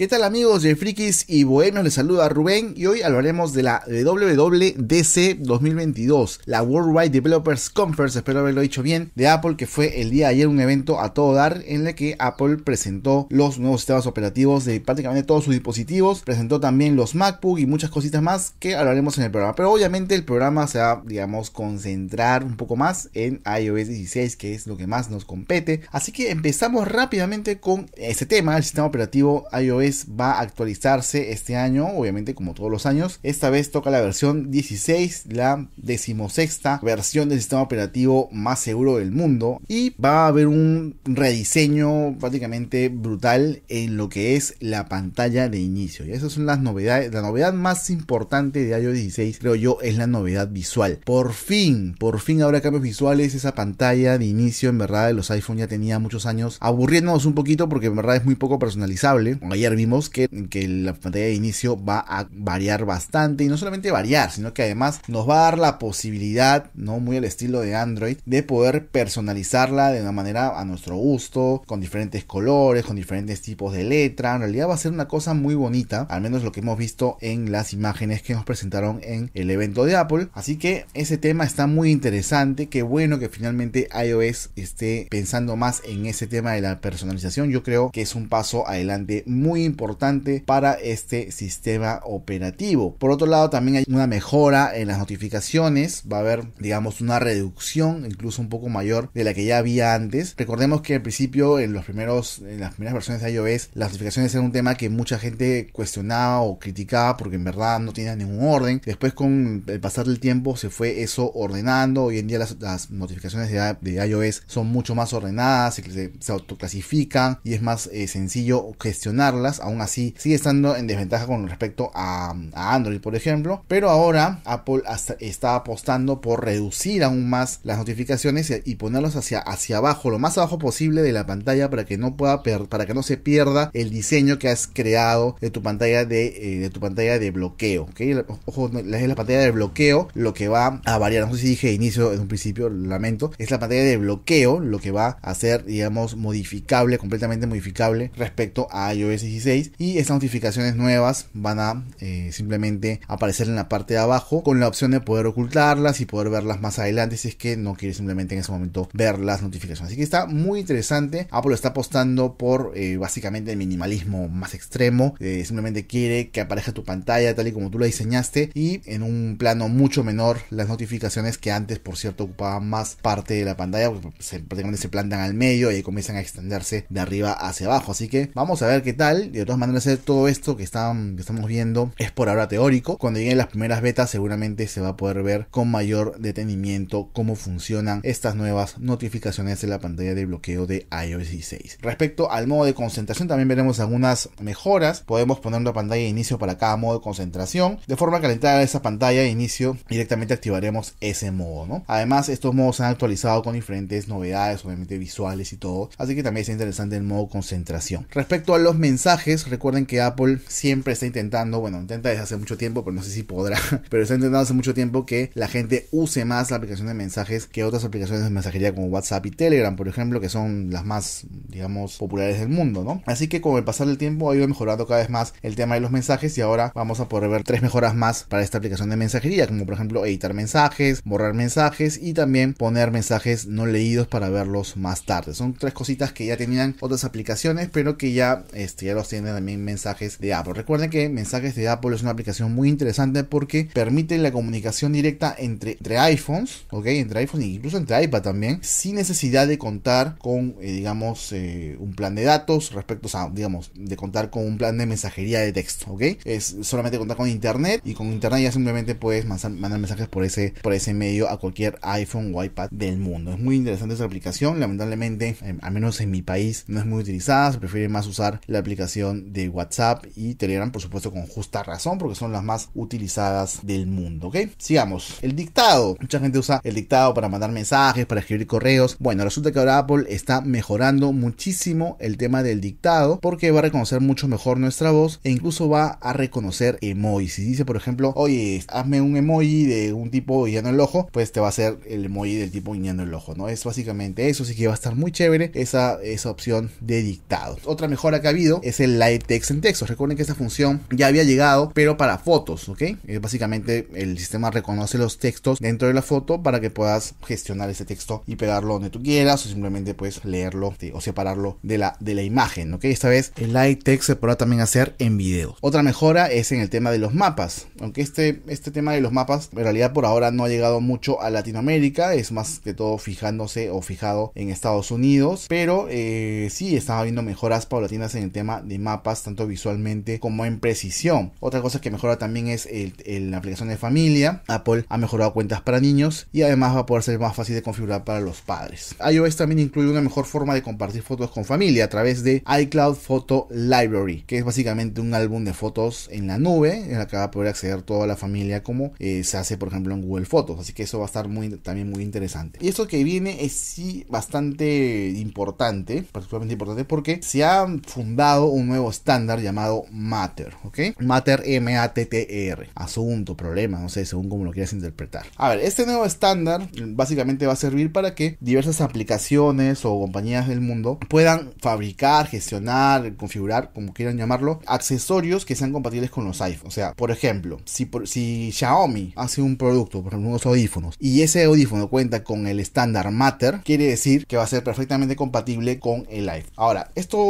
¿Qué tal amigos de Frikis y Bohemios? Les saluda Rubén y hoy hablaremos de la WWDC 2022, la Worldwide Developers Conference, espero haberlo dicho bien, de Apple, que fue el día de ayer un evento a todo dar en el que Apple presentó los nuevos sistemas operativos de prácticamente todos sus dispositivos, presentó también los MacBook y muchas cositas más que hablaremos en el programa, pero obviamente el programa se va, digamos, concentrar un poco más en iOS 16, que es lo que más nos compete, así que empezamos rápidamente con este tema, el sistema operativo iOS va a actualizarse este año, obviamente como todos los años. Esta vez toca la versión 16, la decimosexta versión del sistema operativo más seguro del mundo. Y va a haber un rediseño prácticamente brutal en lo que es la pantalla de inicio. Y esas son las novedades. La novedad más importante de iOS 16, creo yo, es la novedad visual. Por fin, por fin habrá cambios visuales. Esa pantalla de inicio, en verdad, de los iPhone ya tenía muchos años aburriéndonos un poquito porque en verdad es muy poco personalizable. Ayer vimos que, la pantalla de inicio va a variar bastante y no solamente variar, sino que además nos va a dar la posibilidad, no muy al estilo de Android, de poder personalizarla de una manera a nuestro gusto, con diferentes colores, con diferentes tipos de letra. En realidad va a ser una cosa muy bonita, al menos lo que hemos visto en las imágenes que nos presentaron en el evento de Apple. Así que ese tema está muy interesante, qué bueno que finalmente iOS esté pensando más en ese tema de la personalización. Yo creo que es un paso adelante muy importante para este sistema operativo. Por otro lado, también hay una mejora en las notificaciones, va a haber, digamos, una reducción incluso un poco mayor de la que ya había antes. Recordemos que al principio, en, los primeros, en las primeras versiones de iOS, las notificaciones eran un tema que mucha gente cuestionaba o criticaba porque en verdad no tenía ningún orden. Después, con el pasar del tiempo, se fue eso ordenando. Hoy en día, las, notificaciones de, iOS son mucho más ordenadas, se, se autoclasifican y es más eh, sencillo gestionarlas aún así sigue estando en desventaja con respecto a, Android, por ejemplo. Pero ahora Apple está apostando por reducir aún más las notificaciones y, ponerlas ponerlos hacia, hacia abajo, lo más abajo posible de la pantalla para que no pueda para que no se pierda el diseño que has creado de tu pantalla de, eh, tu pantalla de bloqueo. Ojo, es la pantalla de bloqueo lo que va a variar. No sé si dije inicio en un principio, lamento. Es la pantalla de bloqueo lo que va a ser, digamos, modificable, completamente modificable respecto a iOS 16 y estas notificaciones nuevas van a eh, simplemente aparecer en la parte de abajo con la opción de poder ocultarlas y poder verlas más adelante si es que no quiere simplemente en ese momento ver las notificaciones. Así que está muy interesante. Apple está apostando por eh, básicamente el minimalismo más extremo. Eh, simplemente quiere que aparezca tu pantalla tal y como tú la diseñaste y en un plano mucho menor las notificaciones que antes por cierto ocupaban más parte de la pantalla pues, se, prácticamente se plantan al medio y comienzan a extenderse de arriba hacia abajo. Así que vamos a ver qué tal de todas maneras, todo esto que, estamos viendo es por ahora teórico. Cuando lleguen las primeras betas, seguramente se va a poder ver con mayor detenimiento cómo funcionan estas nuevas notificaciones en la pantalla de bloqueo de iOS 16. Respecto al modo de concentración, también veremos algunas mejoras. Podemos poner una pantalla de inicio para cada modo de concentración. De forma que al entrar a esa pantalla de inicio, directamente activaremos ese modo. Además, estos modos se han actualizado con diferentes novedades, obviamente visuales y todo. Así que también es interesante el modo concentración. Respecto a los mensajes, Recuerden que Apple siempre está intentando, bueno, intenta desde hace mucho tiempo, pero no sé si podrá, pero está intentando hace mucho tiempo que la gente use más la aplicación de mensajes que otras aplicaciones de mensajería como WhatsApp y Telegram, por ejemplo, que son las más, digamos, populares del mundo, ¿no? Así que con el pasar del tiempo ha ido mejorando cada vez más el tema de los mensajes y ahora vamos a poder ver tres mejoras más para esta aplicación de mensajería, como por ejemplo editar mensajes, borrar mensajes y también poner mensajes no leídos para verlos más tarde. Son tres cositas que ya tenían otras aplicaciones, pero que ya, este, ya tiene también mensajes de Apple. Recuerden que mensajes de Apple es una aplicación muy interesante porque permite la comunicación directa entre, iPhones, ¿ok? Entre iPhones e incluso entre iPad también, sin necesidad de contar con, eh, digamos, eh, un plan de datos respecto a, digamos, de contar con un plan de mensajería de texto, ¿ok? Es solamente contar con internet y con internet ya simplemente puedes mandar mensajes por ese, por ese medio a cualquier iPhone o iPad del mundo. Es muy interesante esa aplicación, lamentablemente, em, al menos en mi país, no es muy utilizada, se prefiere más usar la aplicación de WhatsApp y Telegram, por supuesto, con justa razón, porque son las más utilizadas del mundo, ¿ok? Sigamos. El dictado. Mucha gente usa el dictado para mandar mensajes, para escribir correos. Bueno, resulta que ahora Apple está mejorando muchísimo el tema del dictado porque va a reconocer mucho mejor nuestra voz e incluso va a reconocer emojis. Si dice, por ejemplo, oye, hazme un emoji de un tipo guiñando el ojo, pues te va a hacer el emoji del tipo guiñando el ojo, ¿no? Es básicamente eso, así que va a estar muy chévere esa, esa opción de dictado. Otra mejora que ha habido es el Light Text en texto. Recuerden que esta función ya había llegado, pero para fotos, ¿ok? Eh, básicamente el sistema reconoce los textos dentro de la foto para que puedas gestionar ese texto y pegarlo donde tú quieras o simplemente puedes leerlo o separarlo de la, de la imagen, ¿ok? Esta vez el Light Text se podrá también hacer en videos. Otra mejora es en el tema de los mapas, aunque este, este tema de los mapas en realidad por ahora no ha llegado mucho a Latinoamérica, es más que todo fijándose o fijado en Estados Unidos, pero Si eh, sí estaba habiendo mejoras paulatinas en el tema De de mapas, tanto visualmente como en precisión. Otra cosa que mejora también es el, la aplicación de familia. Apple ha mejorado cuentas para niños y además va a poder ser más fácil de configurar para los padres. iOS también incluye una mejor forma de compartir fotos con familia a través de iCloud Photo Library, que es básicamente un álbum de fotos en la nube en la que va a poder acceder toda la familia como eh, se hace por ejemplo en Google Fotos. Así que eso va a estar muy, también muy interesante. Y esto que viene es sí bastante importante, particularmente importante porque se ha fundado un un nuevo estándar llamado Matter, ¿ok? Matter M-A-T-T-R, e asunto, problema, no sé, según como lo quieras interpretar. A ver, este nuevo estándar mm, básicamente va a servir para que diversas aplicaciones o compañías del mundo puedan fabricar, gestionar, configurar, como quieran llamarlo, accesorios que sean compatibles con los iPhones. O sea, por ejemplo, si, si Xiaomi hace un producto, por ejemplo, unos audífonos, y ese audífono cuenta con el estándar Matter, quiere decir que va a ser perfectamente compatible con el iPhone. Ahora, esto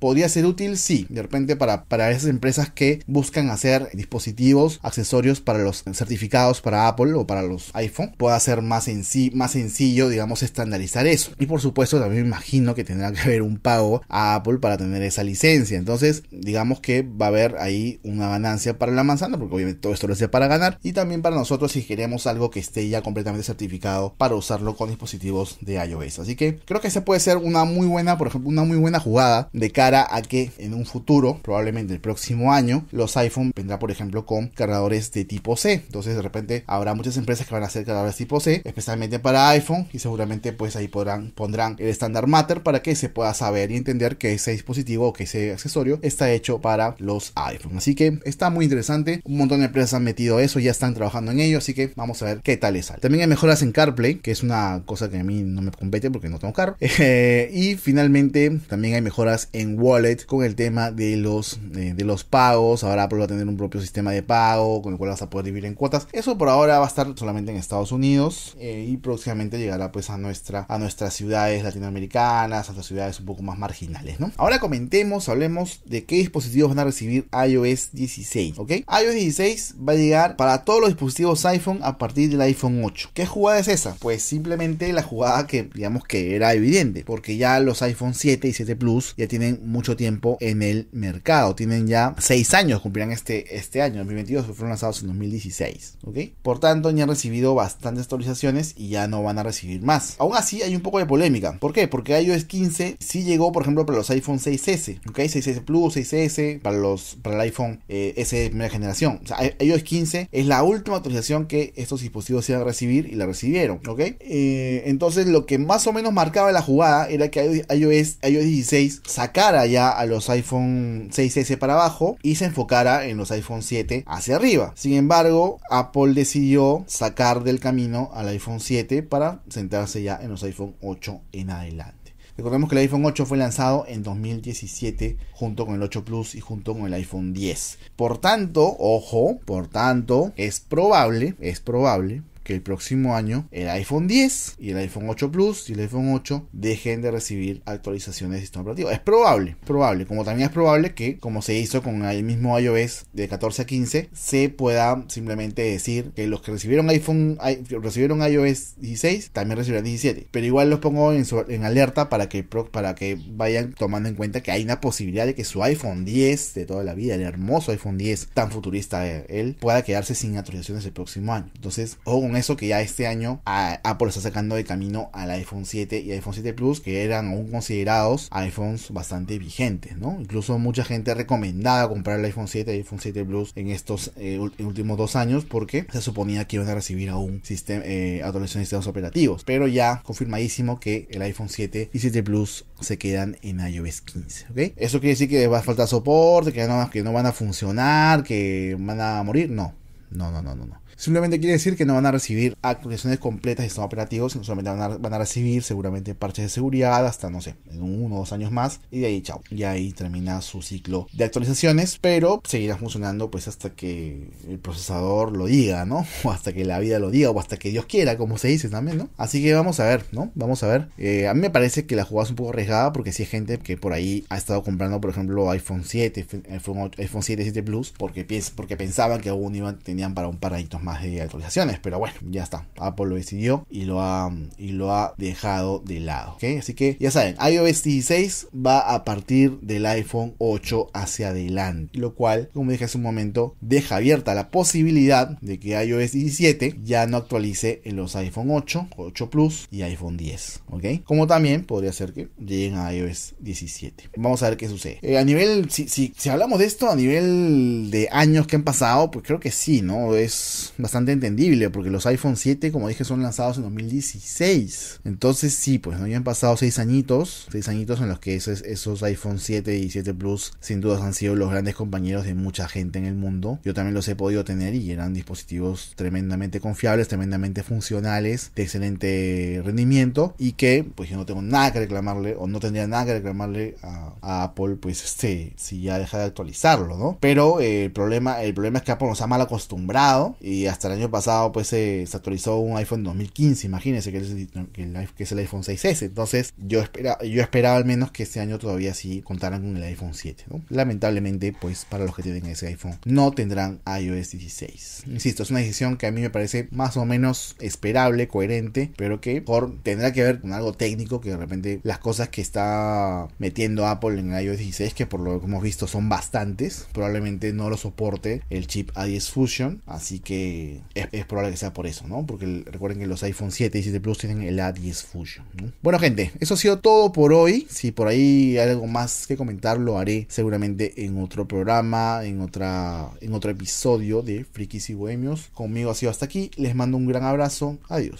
podría ser útil sí, de repente para, para esas empresas que buscan hacer dispositivos, accesorios para los certificados para Apple o para los iPhone, puede ser más, sí más sencillo, digamos, estandarizar eso. Y por supuesto, también me imagino que tendrá que haber un pago a Apple para tener esa licencia. Entonces, digamos que va a haber ahí una ganancia para la manzana, porque obviamente todo esto lo hace para ganar, y también para nosotros si queremos algo que esté ya completamente certificado para usarlo con dispositivos de iOS. Así que creo que esa puede ser una muy buena, por ejemplo, una muy buena jugada de cara a que en un futuro, probablemente el próximo año, los iPhone vendrá, por ejemplo, con cargadores de tipo C. Entonces, de repente habrá muchas empresas que van a hacer cargadores tipo C, especialmente para iPhone, y seguramente pues ahí podrán pondrán el estándar Matter para que se pueda saber y entender que ese dispositivo o que ese accesorio está hecho para los iPhone. Así que está muy interesante, un montón de empresas han metido eso, ya están trabajando en ello, así que vamos a ver qué tal es. También hay mejoras en CarPlay, que es una cosa que a mí no me compete porque no tengo carro. Eh, y finalmente también hay mejoras en Wallet el tema de los, eh, de los pagos. Ahora Apple va a tener un propio sistema de pago con el cual vas a poder Vivir en cuotas. Eso por ahora va a estar solamente en Estados Unidos eh, y próximamente llegará pues a, nuestra, a nuestras ciudades latinoamericanas, a las ciudades un poco más marginales, ¿no? Ahora comentemos, hablemos de qué dispositivos van a recibir iOS 16, ¿ok? iOS 16 va a llegar para todos los dispositivos iPhone a partir del iPhone 8. ¿Qué jugada es esa? Pues simplemente la jugada que digamos que era evidente, porque ya los iPhone 7 y 7 Plus ya tienen mucho tiempo en el mercado. Tienen ya 6 años, cumplirán este, este año, 2022, fueron lanzados en 2016. ¿ok? Por tanto, ya han recibido bastantes actualizaciones y ya no van a recibir más. Aún así, hay un poco de polémica. ¿Por qué? Porque iOS 15 sí llegó, por ejemplo, para los iPhone 6S, ¿ok? 6S Plus, 6S, para, los, para el iPhone eh, S de primera generación. O sea, iOS 15 es la última actualización que estos dispositivos iban a recibir y la recibieron, ¿ok? Eh, entonces, lo que más o menos marcaba la jugada era que iOS, iOS 16 sacara ya a los los iPhone 6S para abajo y se enfocara en los iPhone 7 hacia arriba. Sin embargo, Apple decidió sacar del camino al iPhone 7 para sentarse ya en los iPhone 8 en adelante. Recordemos que el iPhone 8 fue lanzado en 2017 junto con el 8 Plus y junto con el iPhone 10. Por tanto, ojo, por tanto, es probable, es probable que el próximo año el iPhone 10 y el iPhone 8 Plus y el iPhone 8 dejen de recibir actualizaciones de sistema operativo. Es probable, probable, como también es probable que, como se hizo con el mismo iOS de 14 a 15, se pueda simplemente decir que los que recibieron iPhone, recibieron iOS 16, también recibirán 17. Pero igual los pongo en, alerta para que, para que vayan tomando en cuenta que hay una posibilidad de que su iPhone 10 de toda la vida, el hermoso iPhone 10 tan futurista eh, él, pueda quedarse sin actualizaciones el próximo año. Entonces, o un eso que ya este año Apple está sacando de camino al iPhone 7 y iPhone 7 Plus, que eran aún considerados iPhones bastante vigentes, ¿no? Incluso mucha gente recomendaba comprar el iPhone 7 y iPhone 7 Plus en estos eh, últimos dos años porque se suponía que iban a recibir aún sistema, eh, de sistemas operativos, pero ya confirmadísimo que el iPhone 7 y 7 Plus se quedan en iOS 15, ¿ok? Eso quiere decir que va a faltar soporte, que no, que no van a funcionar, que van a morir, no, no, no, no. no. Simplemente quiere decir que no van a recibir actualizaciones completas de sistema operativos sino solamente van a, recibir seguramente parches de seguridad hasta, no sé, en uno o dos años más. Y de ahí, chao. Y ahí termina su ciclo de actualizaciones, pero seguirá funcionando pues hasta que el procesador lo diga, ¿no? O hasta que la vida lo diga, o hasta que Dios quiera, como se dice también, ¿no? Así que vamos a ver, ¿no? Vamos a ver. Eh, a mí me parece que la jugada es un poco arriesgada porque si hay gente que por ahí ha estado comprando, por ejemplo, iPhone 7, iPhone, iPhone 7, 7 Plus, porque, porque pensaban que aún iban, tenían para un paradito más más de actualizaciones, pero bueno, ya está. Apple lo decidió y lo ha, y lo ha dejado de lado. ¿okay? Así que ya saben, iOS 16 va a partir del iPhone 8 hacia adelante, lo cual, como dije hace un momento, deja abierta la posibilidad de que iOS 17 ya no actualice en los iPhone 8, 8 Plus y iPhone 10. ¿ok? Como también podría ser que lleguen a iOS 17. Vamos a ver qué sucede. Eh, a nivel, si, si hablamos de esto a nivel de años que han pasado, pues creo que sí, ¿no? Es bastante entendible, porque los iPhone 7, como dije, son lanzados en 2016. Entonces sí, pues ¿no? ya han pasado ...seis añitos, ...seis añitos en los que esos, esos iPhone 7 y 7 Plus sin dudas han sido los grandes compañeros de mucha gente en el mundo. Yo también los he podido tener y eran dispositivos tremendamente confiables, tremendamente funcionales, de excelente rendimiento y que pues yo no tengo nada que reclamarle o no tendría nada que reclamarle a, Apple pues este si ya deja de actualizarlo, ¿no? Pero eh, el problema el problema es que Apple nos ha mal acostumbrado y hasta el año pasado pues se actualizó un iPhone 2015, imagínense que es, el, que es el iPhone 6S. Entonces yo, espera, yo esperaba al menos que este año todavía sí contaran con el iPhone 7. Lamentablemente pues para los que tienen ese iPhone no tendrán iOS 16. Insisto, es una decisión que a mí me parece más o menos esperable, coherente, pero que por, tendrá que ver con algo técnico que de repente las cosas que está metiendo Apple en el iOS 16, que por lo que hemos visto son bastantes, probablemente no lo soporte el chip A10 Fusion. Así que es, probable que sea por eso, ¿no? Porque recuerden que los iPhone 7 y 7 Plus tienen el A10 Fusion. Bueno, gente, eso ha sido todo por hoy. Si por ahí hay algo más que comentar, lo haré seguramente en otro programa, en, otra, en otro episodio de Frikis y Bohemios. Conmigo ha sido hasta aquí. Les mando un gran abrazo. Adiós.